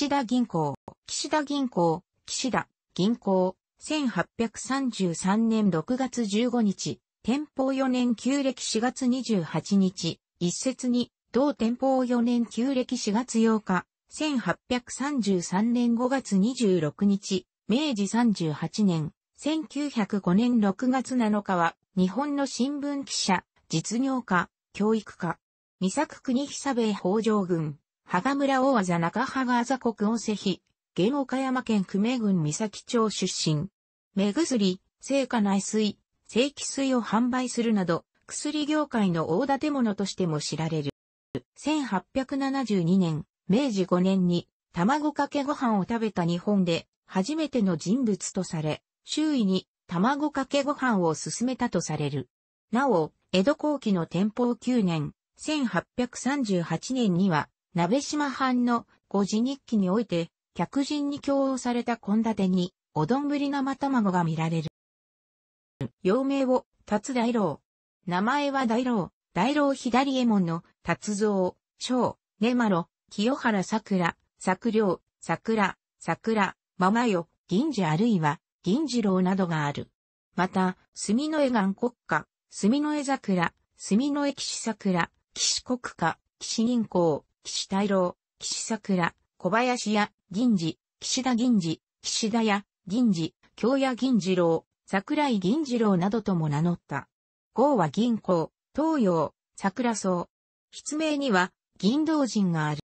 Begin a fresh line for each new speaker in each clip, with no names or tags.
岸田銀行、岸田銀行、岸田銀行、1833年6月15日、天保4年旧暦4月28日、一説に、同天保4年旧暦4月8日、1833年5月26日、明治38年、1905年6月7日は、日本の新聞記者、実業家、教育家、三作国久米北条軍、羽賀村大技中羽賀あざ国温泉比、現岡山県久米郡三崎町出身。目薬、聖火内水、正規水を販売するなど、薬業界の大建物としても知られる。1872年、明治5年に、卵かけご飯を食べた日本で、初めての人物とされ、周囲に卵かけご飯を勧めたとされる。なお、江戸後期の天保9年、1838年には、鍋島藩の五時日記において、客人に供応された献立に、お丼生卵が見られる。幼名を、達大郎。名前は大郎、大郎左衛門の、達造、長、根丸、清原桜、桜良、桜、桜、ママよ、銀次あるいは、銀次郎などがある。また、墨の絵岩国家、墨の絵桜、墨の江騎士桜、騎士国家、騎士銀行、岸大郎、岸桜、小林屋、銀次、岸田銀次、岸田屋、銀次、京屋銀次郎、桜井銀次郎などとも名乗った。郷は銀行、東洋、桜草。筆名には、銀道人がある。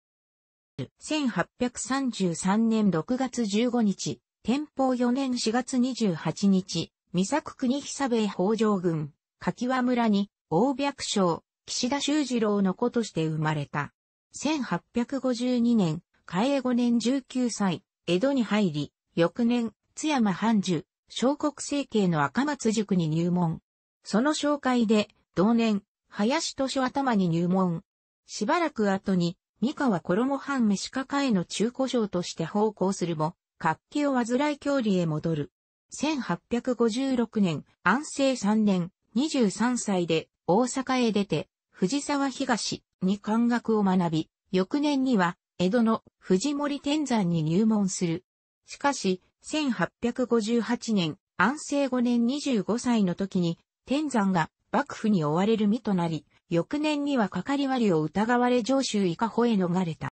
1833年6月15日、天保4年4月28日、三作国久兵衛北条軍、柿和村に、大白将、岸田修二郎の子として生まれた。1852年、開永5年19歳、江戸に入り、翌年、津山藩寿、小国政経の赤松塾に入門。その紹介で、同年、林敏頭に入門。しばらく後に、三河衣藩飯かえの中古商として奉公するも、活気を患い郷里へ戻る。1856年、安政3年、23歳で大阪へ出て、藤沢東、に漢学を学び、翌年には、江戸の藤森天山に入門する。しかし、1858年、安政5年25歳の時に、天山が幕府に追われる身となり、翌年には係割を疑われ上州以下保へ逃れた。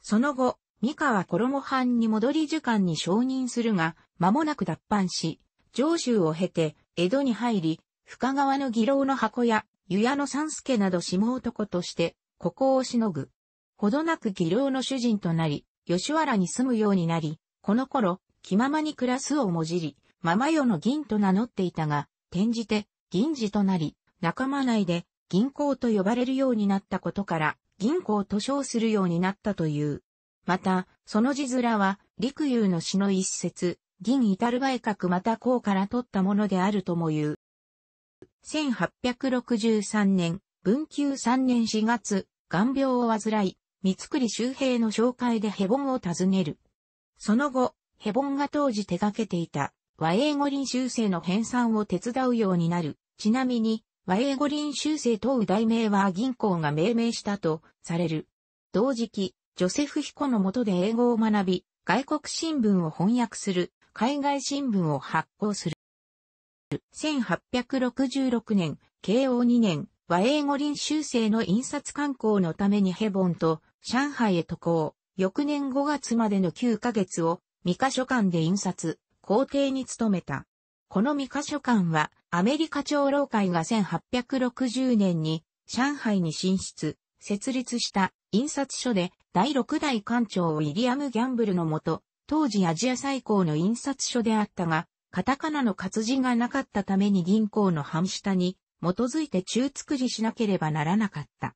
その後、三河衣藩に戻り受官に承認するが、間もなく脱藩し、上州を経て、江戸に入り、深川の義老の箱や湯屋の三助など下男として、ここをしのぐ。ほどなく義老の主人となり、吉原に住むようになり、この頃、気ままに暮らすをもじり、ママよの銀と名乗っていたが、転じて、銀次となり、仲間内で、銀行と呼ばれるようになったことから、銀行と称するようになったという。また、その字面は、陸遊の詩の一節、銀至る外角また甲から取ったものであるとも言う。1863年、文久3年4月、眼病を患い、三栗周平の紹介でヘボンを訪ねる。その後、ヘボンが当時手掛けていた和英五輪修正の編纂を手伝うようになる。ちなみに、和英五輪修正等題名は銀行が命名したとされる。同時期、ジョセフ・ヒコの下で英語を学び、外国新聞を翻訳する、海外新聞を発行する。1866年、慶応2年、和英五輪修正の印刷刊行のためにヘボンと上海へ渡航、翌年5月までの9ヶ月を三箇所間で印刷、皇帝に務めた。この三箇所間はアメリカ長老会が1860年に上海に進出、設立した印刷所で第6代館長ウィリアム・ギャンブルのもと、当時アジア最高の印刷所であったが、カタカナの活字がなかったために銀行の半下に基づいて中作りしなければならなかった。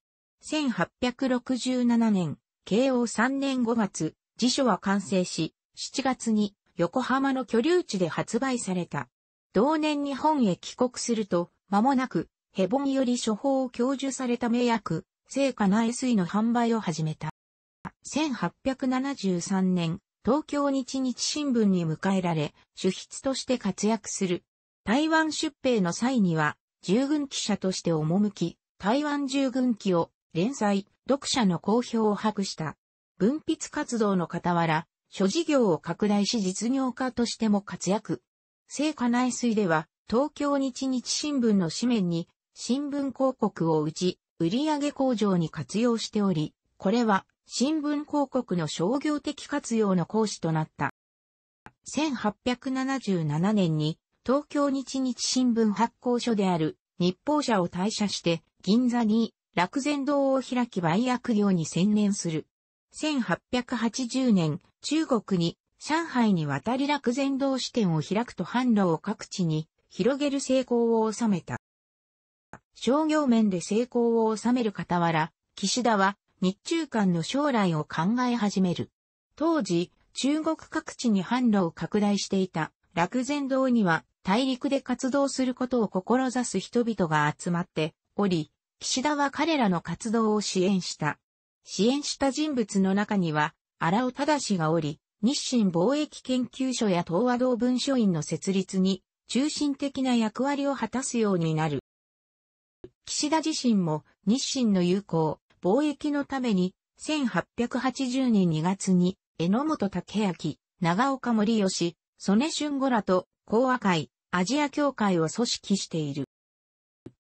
1867年、慶応3年5月、辞書は完成し、7月に横浜の居留地で発売された。同年日本へ帰国すると、間もなく、ヘボンより処方を享受された名薬、聖火内水の販売を始めた。1873年、東京日日新聞に迎えられ、主筆として活躍する。台湾出兵の際には、従軍記者として赴き、台湾従軍記を連載、読者の好評を博した。文筆活動の傍ら、諸事業を拡大し実業家としても活躍。聖火内水では、東京日日新聞の紙面に、新聞広告を打ち、売上工場に活用しており、これは新聞広告の商業的活用の講師となった。1877年に東京日日新聞発行所である日報社を退社して銀座に楽前堂を開き売薬業に専念する。1880年、中国に上海に渡り楽前堂支店を開くと販路を各地に広げる成功を収めた。商業面で成功を収める傍ら、岸田は日中間の将来を考え始める。当時、中国各地に販路を拡大していた楽前堂には大陸で活動することを志す人々が集まっており、岸田は彼らの活動を支援した。支援した人物の中には、荒尾忠がおり、日清貿易研究所や東和道文書院の設立に中心的な役割を果たすようになる。岸田自身も日清の友好、貿易のために、1880年2月に、榎本武明、長岡森義、曽根俊吾らと、講和会、アジア協会を組織している。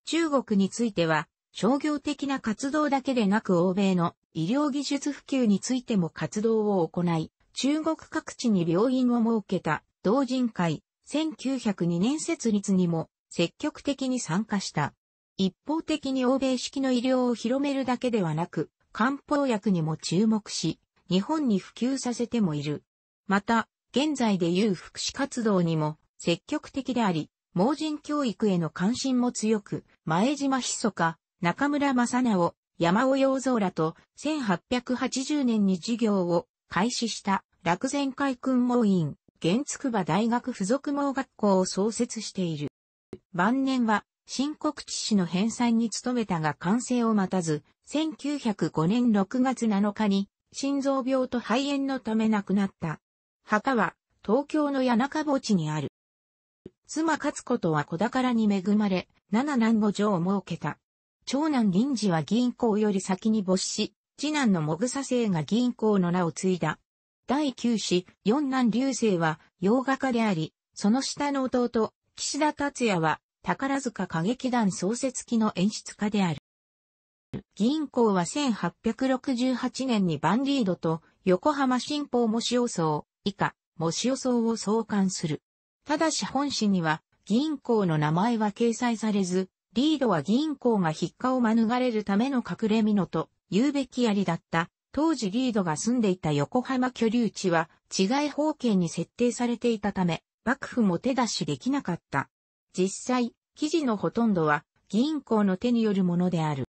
中国については、商業的な活動だけでなく欧米の医療技術普及についても活動を行い、中国各地に病院を設けた同人会1902年設立にも積極的に参加した。一方的に欧米式の医療を広めるだけではなく、漢方薬にも注目し、日本に普及させてもいる。また、現在でいう福祉活動にも積極的であり、盲人教育への関心も強く、前島ひそか、中村正直、山尾洋蔵らと1880年に事業を開始した楽前会訓盲院、原筑波大学附属盲学校を創設している。晩年は新国知事の返済に努めたが完成を待たず、1905年6月7日に心臓病と肺炎のため亡くなった。墓は東京の谷中墓地にある。妻勝子とは子宝に恵まれ、七男五女を設けた。長男銀次は銀行より先に没し、次男のもぐさ生が銀行の名を継いだ。第九子、四男流星は洋画家であり、その下の弟、岸田達也は宝塚歌劇団創設期の演出家である。銀行は1868年にバンリードと横浜新報模試予想以下模試予想を創刊する。ただし本誌には銀行の名前は掲載されず、リードは銀行が筆下を免れるための隠れ身のと言うべきやりだった。当時リードが住んでいた横浜居留地は治外法権に設定されていたため、幕府も手出しできなかった。実際、記事のほとんどは銀行の手によるものである。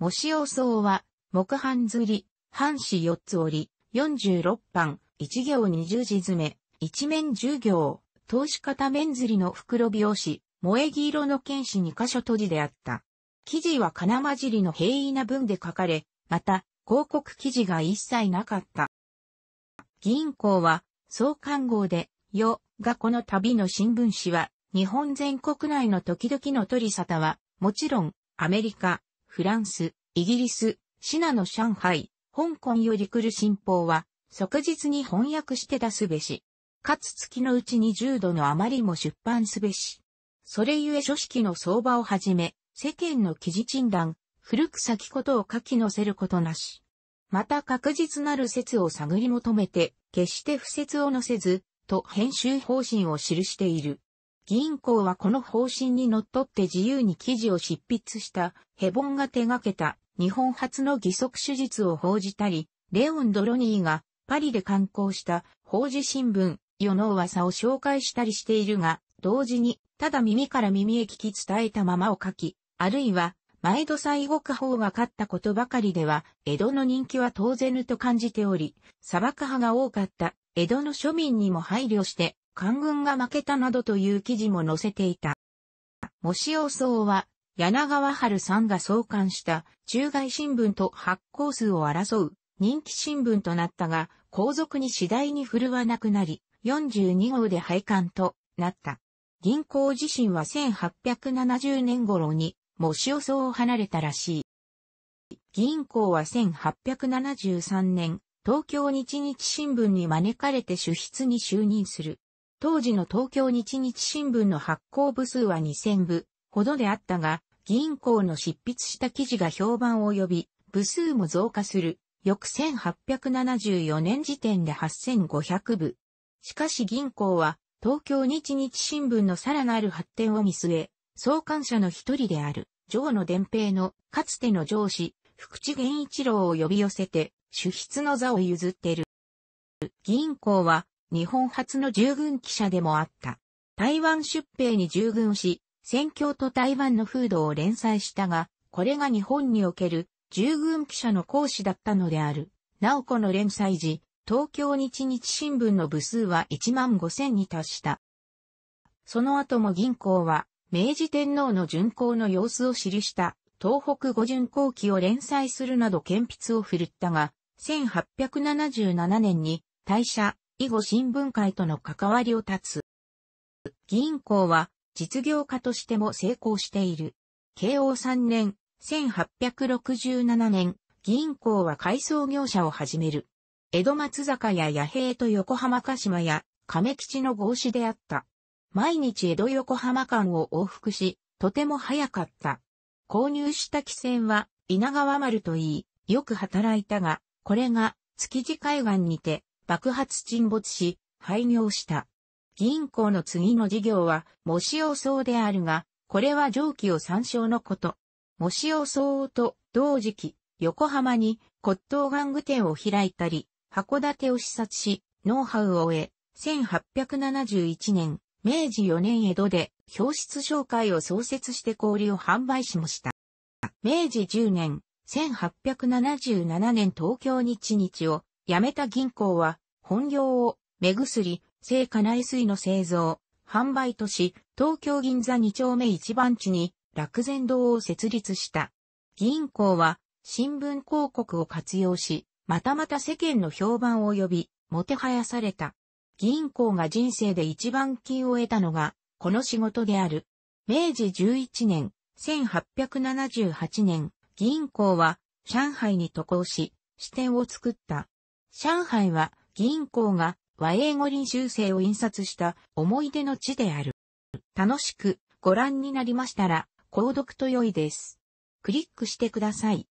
模試予想は、木版釣り、半紙四つ折り、四十六版、一行二十字詰め、一面十行、投資型面釣りの袋拍子、萌え木色の剣士二箇所閉じであった。記事は金混じりの平易な文で書かれ、また、広告記事が一切なかった。銀行は、総刊号で、よ、がこの旅の新聞紙は、日本全国内の時々の取り沙汰は、もちろん、アメリカ、フランス、イギリス、シナの上海、香港より来る新報は、即日に翻訳して出すべし。かつ月のうちに重度の余りも出版すべし。それゆえ書式の相場をはじめ、世間の記事陳断、古く先ことを書き載せることなし。また確実なる説を探り求めて、決して不説を載せず、と編集方針を記している。銀行はこの方針にのっとって自由に記事を執筆したヘボンが手掛けた日本初の義足手術を報じたり、レオン・ドロニーがパリで刊行した法事新聞、世の噂を紹介したりしているが、同時にただ耳から耳へ聞き伝えたままを書き、あるいは毎度後か方が勝ったことばかりでは、江戸の人気は当然と感じており、砂漠派が多かった江戸の庶民にも配慮して、官軍が負けたなどという記事も載せていた。もしお想は、柳川春さんが創刊した中外新聞と発行数を争う人気新聞となったが、皇族に次第に振るわなくなり、42号で廃刊となった。銀行自身は1870年頃に、もしお想を離れたらしい。銀行は1873年、東京日日新聞に招かれて主筆に就任する。当時の東京日日新聞の発行部数は2000部ほどであったが、銀行の執筆した記事が評判を呼び、部数も増加する、翌1874年時点で8500部。しかし銀行は、東京日日新聞のさらなる発展を見据え、創刊者の一人である、上野伝平の、かつての上司、福地源一郎を呼び寄せて、主筆の座を譲っている。銀行は、日本初の従軍記者でもあった。台湾出兵に従軍し、戦況と台湾の風土を連載したが、これが日本における従軍記者の講師だったのである。なおこの連載時、東京日日新聞の部数は1万5千に達した。その後も銀行は、明治天皇の巡行の様子を記した東北五巡行記を連載するなど検筆を振るったが、1877年に退社、以後新聞会との関わりを断つ。銀行は実業家としても成功している。慶応3年、1867年、銀行は改装業者を始める。江戸松坂や野平と横浜鹿島や亀吉の合詞であった。毎日江戸横浜間を往復し、とても早かった。購入した汽船は稲川丸といい、よく働いたが、これが築地海岸にて爆発沈没し、廃業した。銀行の次の事業は、模試予想であるが、これは上記を参照のこと。模試予想と、同時期、横浜に骨董玩具店を開いたり、函館を視察し、ノウハウを得、1871年、明治4年江戸で表出紹介を創設して氷を販売しました。明治10年、1877年東京日日を辞めた銀行は、本業を、目薬、聖火内水の製造、販売とし、東京銀座2丁目一番地に、落前堂を設立した。銀行は、新聞広告を活用し、またまた世間の評判を呼び、もてはやされた。銀行が人生で一番金を得たのが、この仕事である。明治11年、1878年、銀行は上海に渡航し、支店を作った。上海は銀行が和英語臨修生を印刷した思い出の地である。楽しくご覧になりましたら、購読と良いです。クリックしてください。